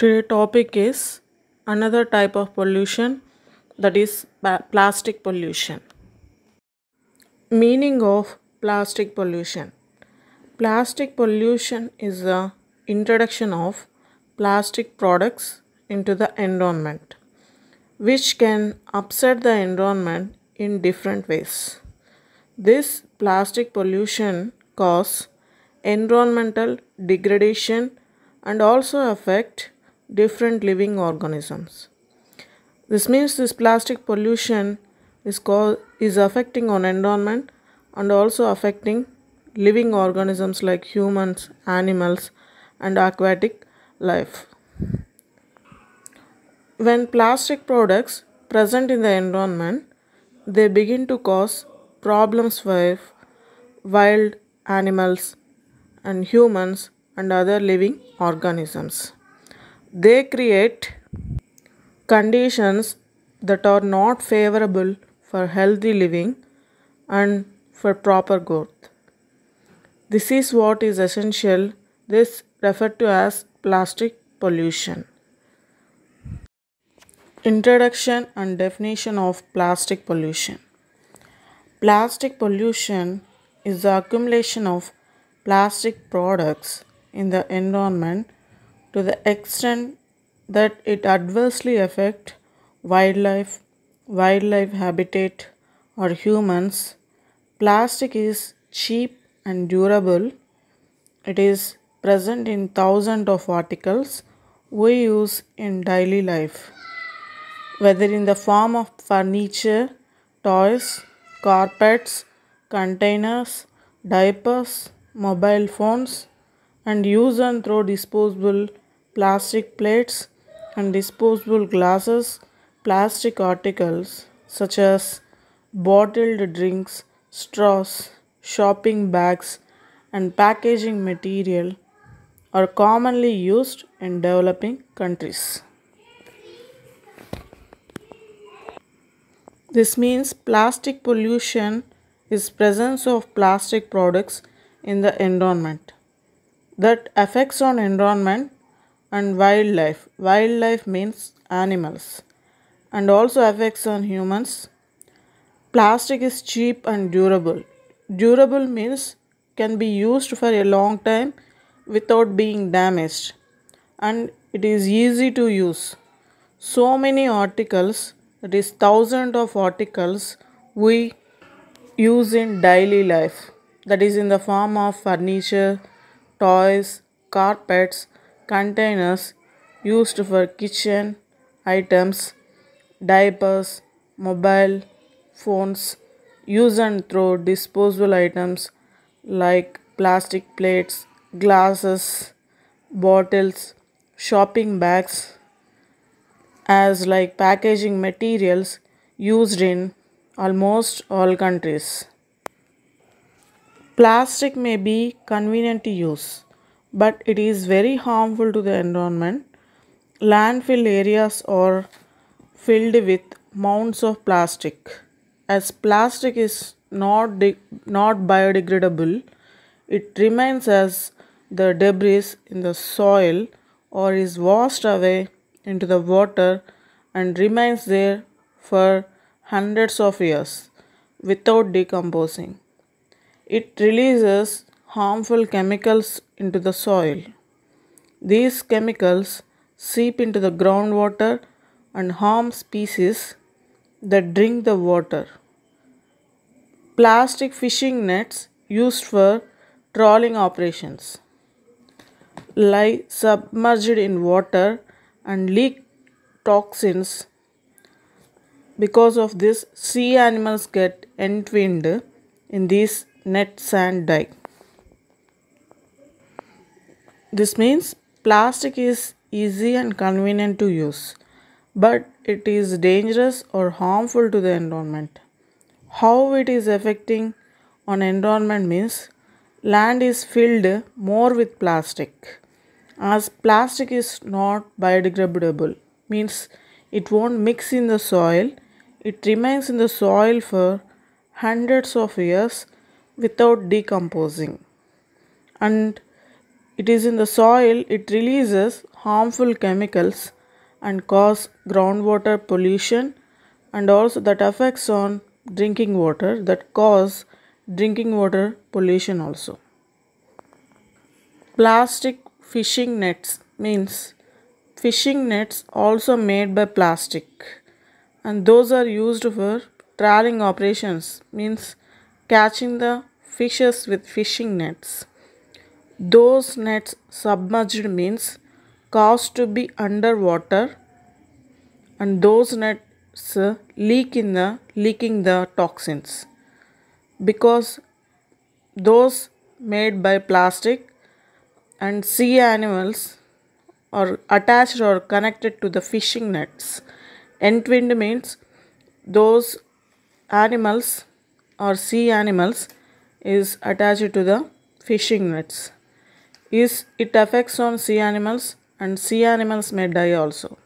Today topic is another type of pollution that is plastic pollution. Meaning of plastic pollution. Plastic pollution is the introduction of plastic products into the environment which can upset the environment in different ways. This plastic pollution cause environmental degradation and also affect different living organisms. This means this plastic pollution is, is affecting on environment and also affecting living organisms like humans, animals and aquatic life. When plastic products present in the environment, they begin to cause problems for wild animals and humans and other living organisms. They create conditions that are not favorable for healthy living and for proper growth. This is what is essential. This referred to as plastic pollution. Introduction and definition of plastic pollution. Plastic pollution is the accumulation of plastic products in the environment to the extent that it adversely affect wildlife, wildlife habitat or humans, plastic is cheap and durable. It is present in thousands of articles we use in daily life, whether in the form of furniture, toys, carpets, containers, diapers, mobile phones, and use and throw disposable plastic plates and disposable glasses, plastic articles such as bottled drinks, straws, shopping bags, and packaging material are commonly used in developing countries. This means plastic pollution is presence of plastic products in the environment. That affects on environment and wildlife. Wildlife means animals and also affects on humans. Plastic is cheap and durable. Durable means can be used for a long time without being damaged and it is easy to use. So many articles, it is thousands of articles we use in daily life that is in the form of furniture, toys, carpets containers used for kitchen items, diapers, mobile phones, use and throw disposable items like plastic plates, glasses, bottles, shopping bags, as like packaging materials used in almost all countries. Plastic may be convenient to use but it is very harmful to the environment. Landfill areas are filled with mounds of plastic. As plastic is not, not biodegradable, it remains as the debris in the soil or is washed away into the water and remains there for hundreds of years without decomposing. It releases harmful chemicals into the soil. These chemicals seep into the groundwater and harm species that drink the water. Plastic fishing nets used for trawling operations lie submerged in water and leak toxins. Because of this, sea animals get entwined in these net sand dike. This means plastic is easy and convenient to use, but it is dangerous or harmful to the environment. How it is affecting on environment means land is filled more with plastic as plastic is not biodegradable means it won't mix in the soil it remains in the soil for hundreds of years without decomposing and it is in the soil, it releases harmful chemicals and cause groundwater pollution and also that affects on drinking water that cause drinking water pollution also. Plastic fishing nets means fishing nets also made by plastic and those are used for trawling operations means catching the fishes with fishing nets. Those nets submerged means caused to be underwater and those nets uh, leak in the leaking the toxins because those made by plastic and sea animals are attached or connected to the fishing nets. Entwined means those animals or sea animals is attached to the fishing nets is it affects on sea animals and sea animals may die also.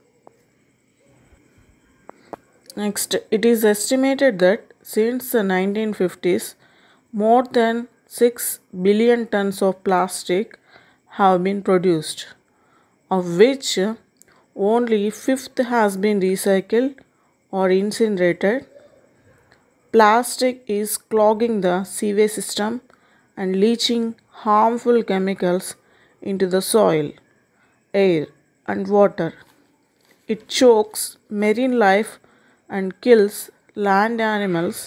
Next, it is estimated that since the 1950s, more than 6 billion tons of plastic have been produced, of which only fifth has been recycled or incinerated. Plastic is clogging the sewage system and leaching harmful chemicals into the soil, air, and water. It chokes marine life and kills land animals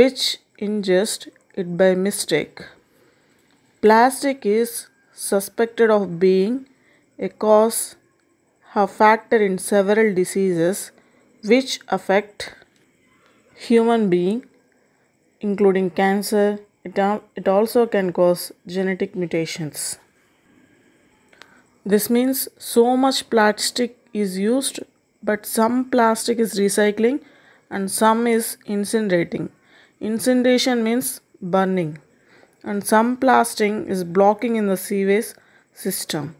which ingest it by mistake. Plastic is suspected of being a cause a factor in several diseases which affect human being including cancer it, it also can cause genetic mutations. This means so much plastic is used, but some plastic is recycling and some is incinerating. Incineration means burning, and some plastic is blocking in the sewage system.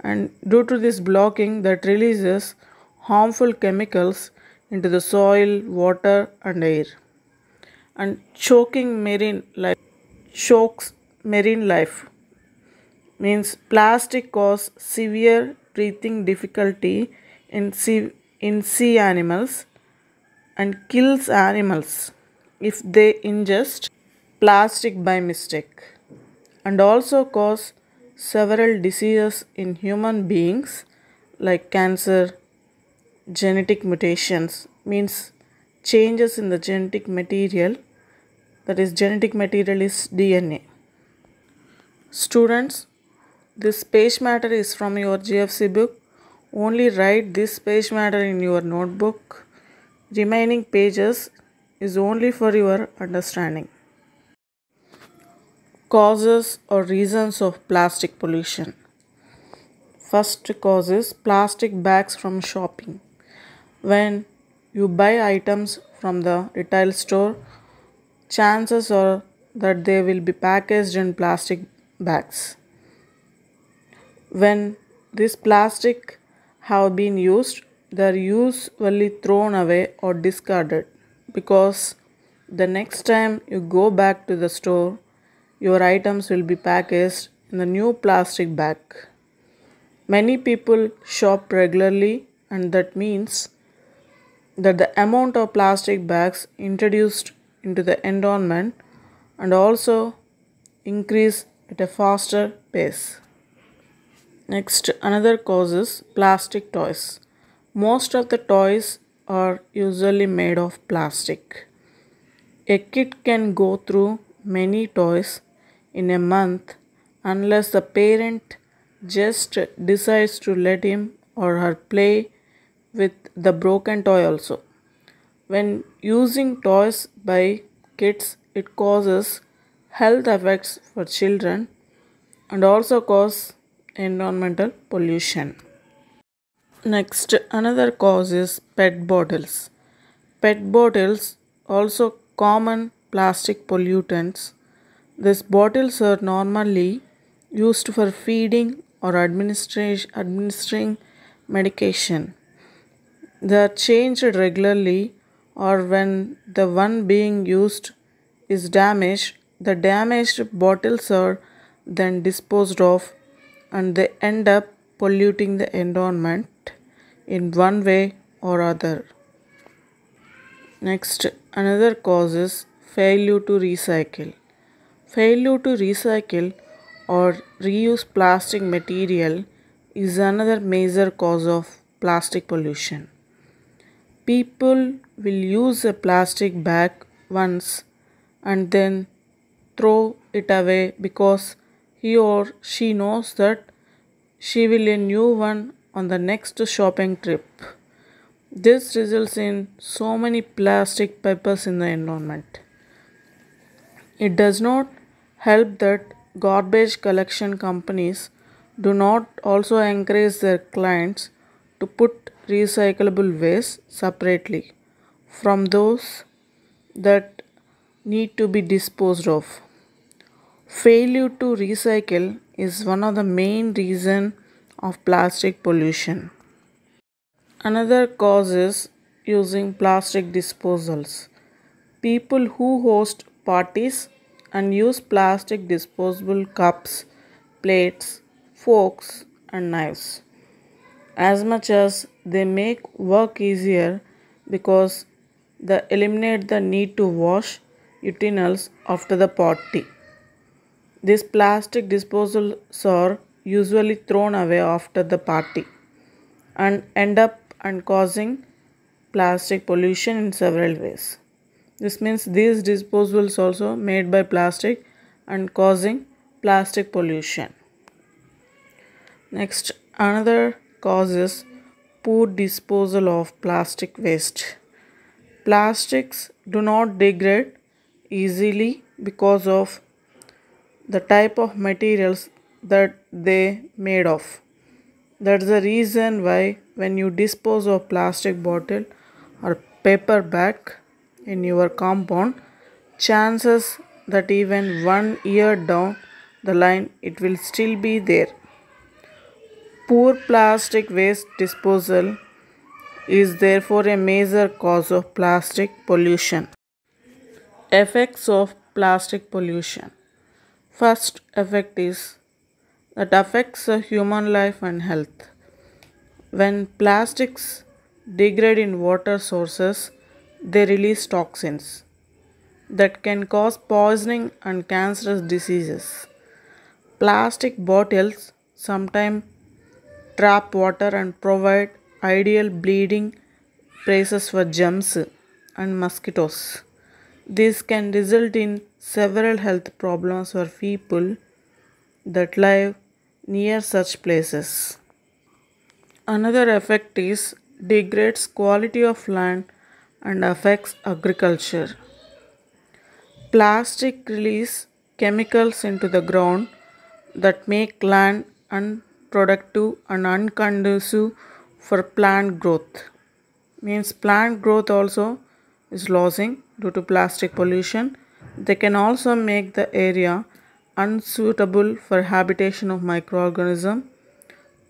And due to this blocking, that releases harmful chemicals into the soil, water, and air and choking marine life. Chokes marine life means plastic cause severe breathing difficulty in sea, in sea animals and kills animals if they ingest plastic by mistake and also cause several diseases in human beings like cancer genetic mutations means changes in the genetic material that is genetic material is DNA. Students, this page matter is from your GFC book. Only write this page matter in your notebook. Remaining pages is only for your understanding. Causes or reasons of plastic pollution. First causes plastic bags from shopping. When you buy items from the retail store, chances are that they will be packaged in plastic bags. When this plastic have been used, they are usually thrown away or discarded because the next time you go back to the store, your items will be packaged in the new plastic bag. Many people shop regularly, and that means that the amount of plastic bags introduced into the environment and also increase at a faster pace. Next, another cause is plastic toys. Most of the toys are usually made of plastic. A kid can go through many toys in a month unless the parent just decides to let him or her play with the broken toy also. When using toys by kids, it causes health effects for children and also cause environmental pollution. Next, another cause is pet bottles. Pet bottles also common plastic pollutants. These bottles are normally used for feeding or administering medication. They are changed regularly or when the one being used is damaged, the damaged bottles are then disposed of and they end up polluting the environment in one way or other. Next, another cause is failure to recycle. Failure to recycle or reuse plastic material is another major cause of plastic pollution. People will use a plastic bag once and then throw it away because he or she knows that she will a new one on the next shopping trip. This results in so many plastic papers in the environment. It does not help that garbage collection companies do not also encourage their clients to put recyclable waste separately from those that need to be disposed of. Failure to recycle is one of the main reason of plastic pollution. Another cause is using plastic disposals. People who host parties and use plastic disposable cups, plates, forks and knives. As much as they make work easier because the eliminate the need to wash utensils after the potty. This plastic disposals are usually thrown away after the party and end up and causing plastic pollution in several ways. This means these disposables also made by plastic and causing plastic pollution. Next, another cause is poor disposal of plastic waste. Plastics do not degrade easily because of the type of materials that they made of. That's the reason why when you dispose of plastic bottle or paper bag in your compound, chances that even one year down the line it will still be there. Poor plastic waste disposal is therefore a major cause of plastic pollution. Effects of plastic pollution. First effect is that affects human life and health. When plastics degrade in water sources, they release toxins that can cause poisoning and cancerous diseases. Plastic bottles sometimes trap water and provide ideal breeding places for germs and mosquitoes. This can result in several health problems for people that live near such places. Another effect is degrades quality of land and affects agriculture. Plastic release chemicals into the ground that make land unproductive and unconducive for plant growth means plant growth also is losing due to plastic pollution they can also make the area unsuitable for habitation of microorganism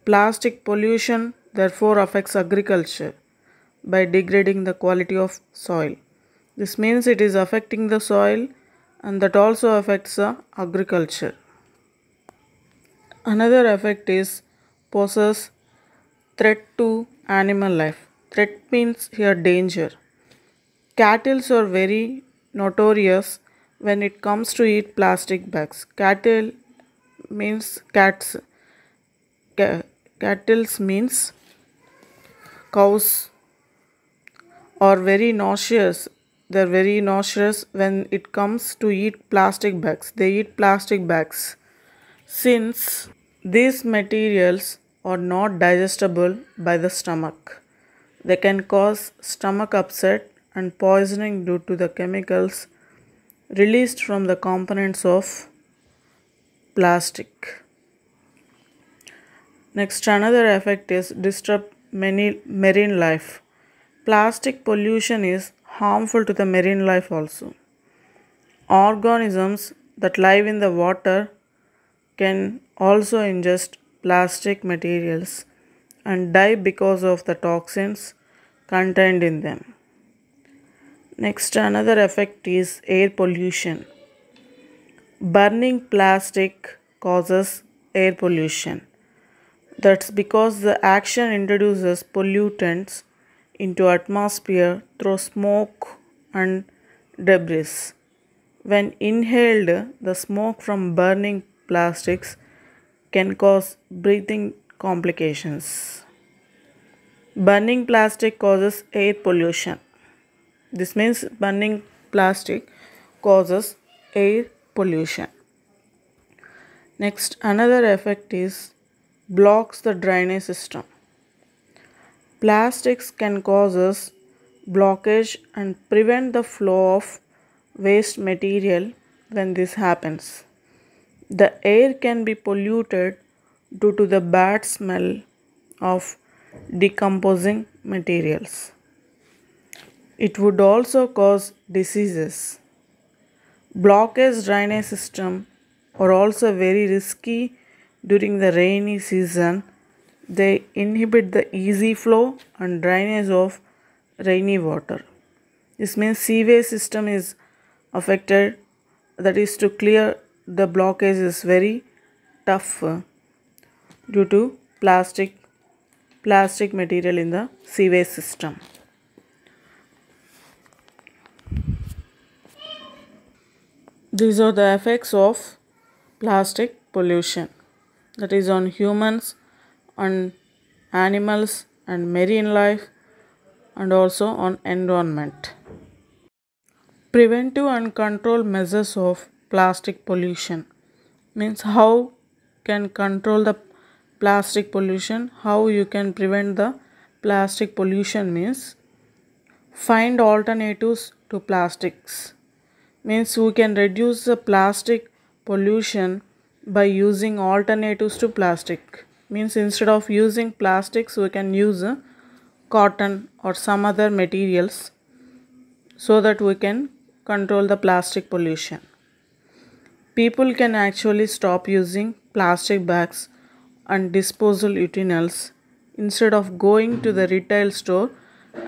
plastic pollution therefore affects agriculture by degrading the quality of soil this means it is affecting the soil and that also affects the agriculture another effect is possess threat to animal life. Threat means here danger. Cattle are very notorious when it comes to eat plastic bags. Cattle means cats. cattle means cows are very nauseous. They're very nauseous when it comes to eat plastic bags. They eat plastic bags since these materials or not digestible by the stomach. They can cause stomach upset and poisoning due to the chemicals released from the components of plastic. Next, another effect is disrupt many marine life. Plastic pollution is harmful to the marine life also. Organisms that live in the water can also ingest plastic materials and die because of the toxins contained in them. Next, another effect is air pollution. Burning plastic causes air pollution. That's because the action introduces pollutants into atmosphere through smoke and debris. When inhaled, the smoke from burning plastics can cause breathing complications. Burning plastic causes air pollution. This means burning plastic causes air pollution. Next, another effect is blocks the drainage system. Plastics can causes blockage and prevent the flow of waste material when this happens. The air can be polluted due to the bad smell of decomposing materials. It would also cause diseases. Blockage drainage system are also very risky during the rainy season. They inhibit the easy flow and drainage of rainy water. This means sewage system is affected that is to clear the blockage is very tough due to plastic plastic material in the sewage system. These are the effects of plastic pollution that is on humans, on animals and marine life and also on environment. Preventive and control measures of plastic pollution means how can control the plastic pollution how you can prevent the plastic pollution means find alternatives to plastics means we can reduce the plastic pollution by using alternatives to plastic means instead of using plastics we can use uh, cotton or some other materials so that we can control the plastic pollution People can actually stop using plastic bags and disposal utensils instead of going to the retail store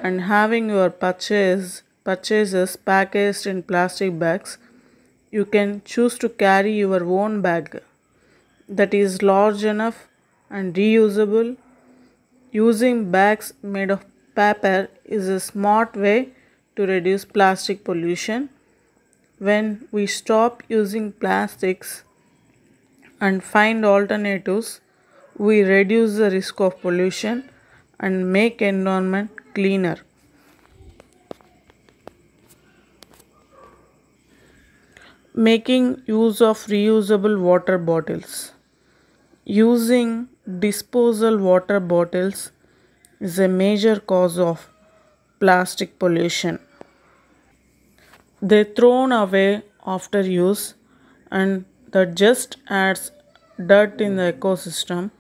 and having your purchase purchases packaged in plastic bags you can choose to carry your own bag that is large enough and reusable using bags made of paper is a smart way to reduce plastic pollution when we stop using plastics and find alternatives, we reduce the risk of pollution and make environment cleaner. Making use of reusable water bottles. Using disposal water bottles is a major cause of plastic pollution they thrown away after use and that just adds dirt in the ecosystem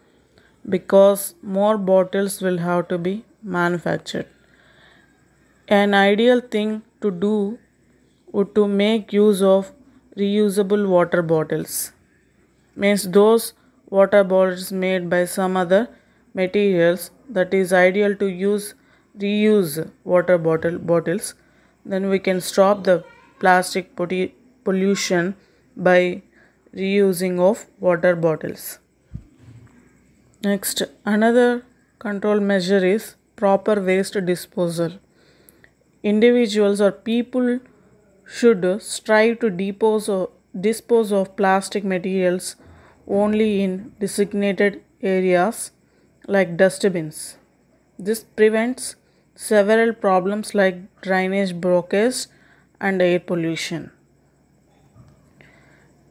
because more bottles will have to be manufactured. An ideal thing to do would to make use of reusable water bottles. Means those water bottles made by some other materials that is ideal to use reuse water bottle bottles then we can stop the plastic pollution by reusing of water bottles next another control measure is proper waste disposal individuals or people should strive to dispose of, dispose of plastic materials only in designated areas like dustbins this prevents several problems like drainage blockage and air pollution.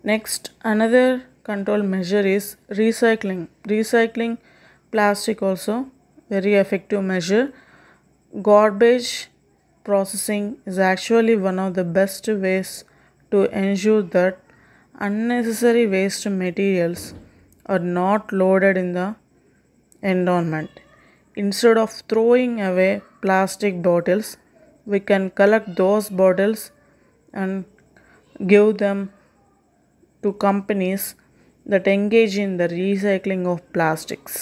Next, another control measure is recycling. Recycling plastic also very effective measure. Garbage processing is actually one of the best ways to ensure that unnecessary waste materials are not loaded in the environment. Instead of throwing away plastic bottles we can collect those bottles and give them to companies that engage in the recycling of plastics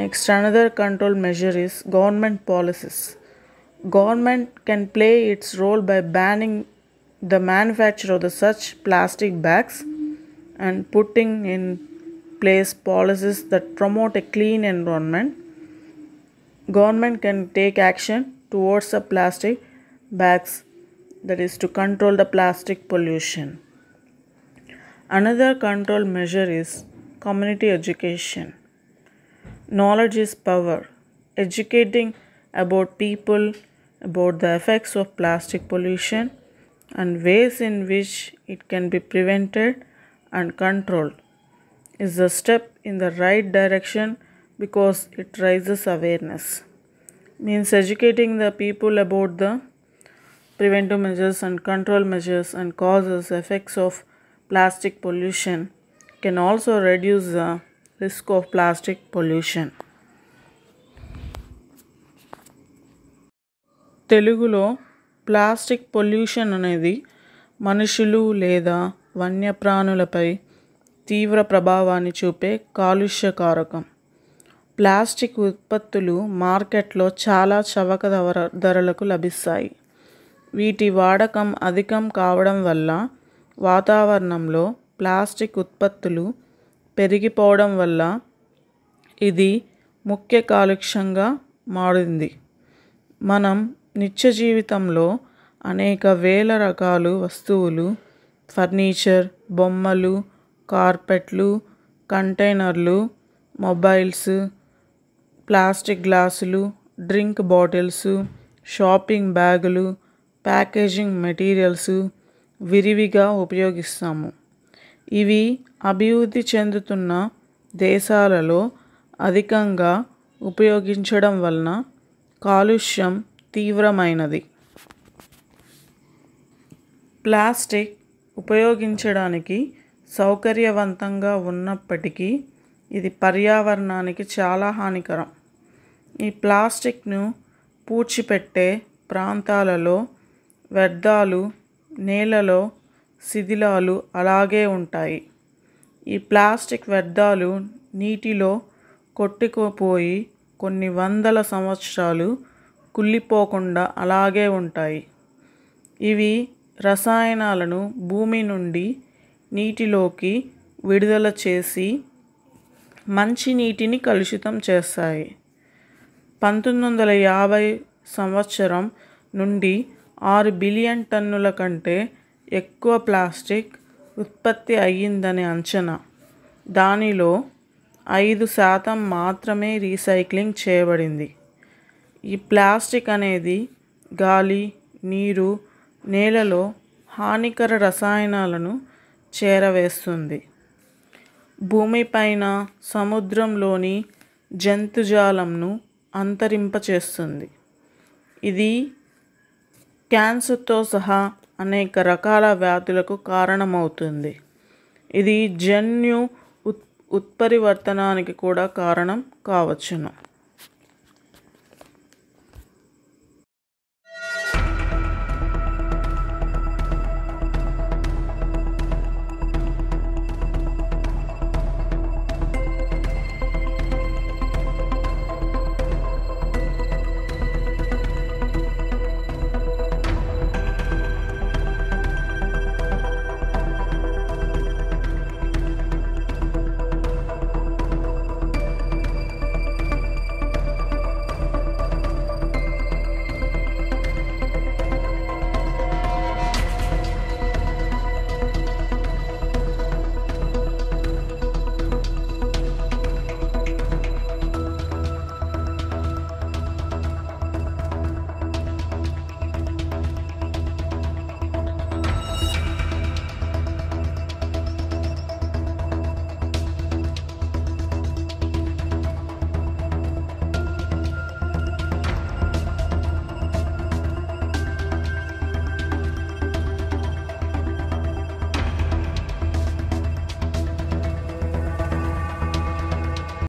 next another control measure is government policies government can play its role by banning the manufacture of the such plastic bags and putting in place policies that promote a clean environment government can take action towards the plastic bags that is to control the plastic pollution. Another control measure is community education. Knowledge is power. Educating about people, about the effects of plastic pollution and ways in which it can be prevented and controlled is a step in the right direction because it raises awareness. Means educating the people about the preventive measures and control measures and causes effects of plastic pollution can also reduce the risk of plastic pollution. తెలుగులో plastic pollution అనేది మనుషులు లేదా వన్యప్రాణులపై తీవ్ర ప్రభావాన్ని చూపే కాలుష్య కారకం plastic ఉత్పత్తులు మార్కెట్లో చాలా చవక ధర ధరలకు లభిస్తాయి వీటి వాడకం అధికం కావడం వల్ల వాతావరణంలో ప్లాస్టిక్ ఉత్పత్తులు పెరిగిపోవడం వల్ల ఇది ముఖ్య కాలుష్యంగా మారింది మనం నిత్య జీవితంలో అనేక వేల రకాలు వస్తువులు ఫర్నిచర్ బొమ్మలు కార్పెట్లు కంటైనర్లు మొబైల్స్ ప్లాస్టిక్ గ్లాసులు డ్రింక్ బాటిల్స్ షాపింగ్ బ్యాగులు ప్యాకేజింగ్ మెటీరియల్స్ విరివిగా ఉపయోగిస్తాము ఇవి అభివృద్ధి చెందుతున్న దేశాలలో అధికంగా ఉపయోగించడం వలన కాలుష్యం తీవ్రమైనది ప్లాస్టిక్ ఉపయోగించడానికి సౌకర్యవంతంగా ఉన్నప్పటికీ ఇది పర్యావరణానికి చాలా హానికరం ఈ ప్లాస్టిక్ను పూడ్చిపెట్టే ప్రాంతాలలో వ్యర్థాలు నేలలో శిథిలాలు అలాగే ఉంటాయి ఈ ప్లాస్టిక్ వ్యర్థాలు నీటిలో కొట్టుకుపోయి కొన్ని వందల సంవత్సరాలు కుళ్ళిపోకుండా అలాగే ఉంటాయి ఇవి రసాయనాలను భూమి నుండి నీటిలోకి విడుదల చేసి మంచి నీటిని కలుషితం చేస్తాయి పంతొమ్మిది వందల యాభై సంవత్సరం నుండి ఆరు బిలియన్ టన్నుల కంటే ఎక్కువ ప్లాస్టిక్ ఉత్పత్తి అయ్యిందని అంచనా దానిలో ఐదు శాతం మాత్రమే రీసైక్లింగ్ చేయబడింది ఈ ప్లాస్టిక్ అనేది గాలి నీరు నేలలో హానికర రసాయనాలను చేరవేస్తుంది భూమిపైన సముద్రంలోని జంతుజాలంను అంతరింపచేస్తుంది ఇది క్యాన్సర్తో సహా అనేక రకాల వ్యాధులకు కారణమవుతుంది ఇది జన్యు ఉత్ ఉత్పరివర్తనానికి కూడా కారణం కావచ్చును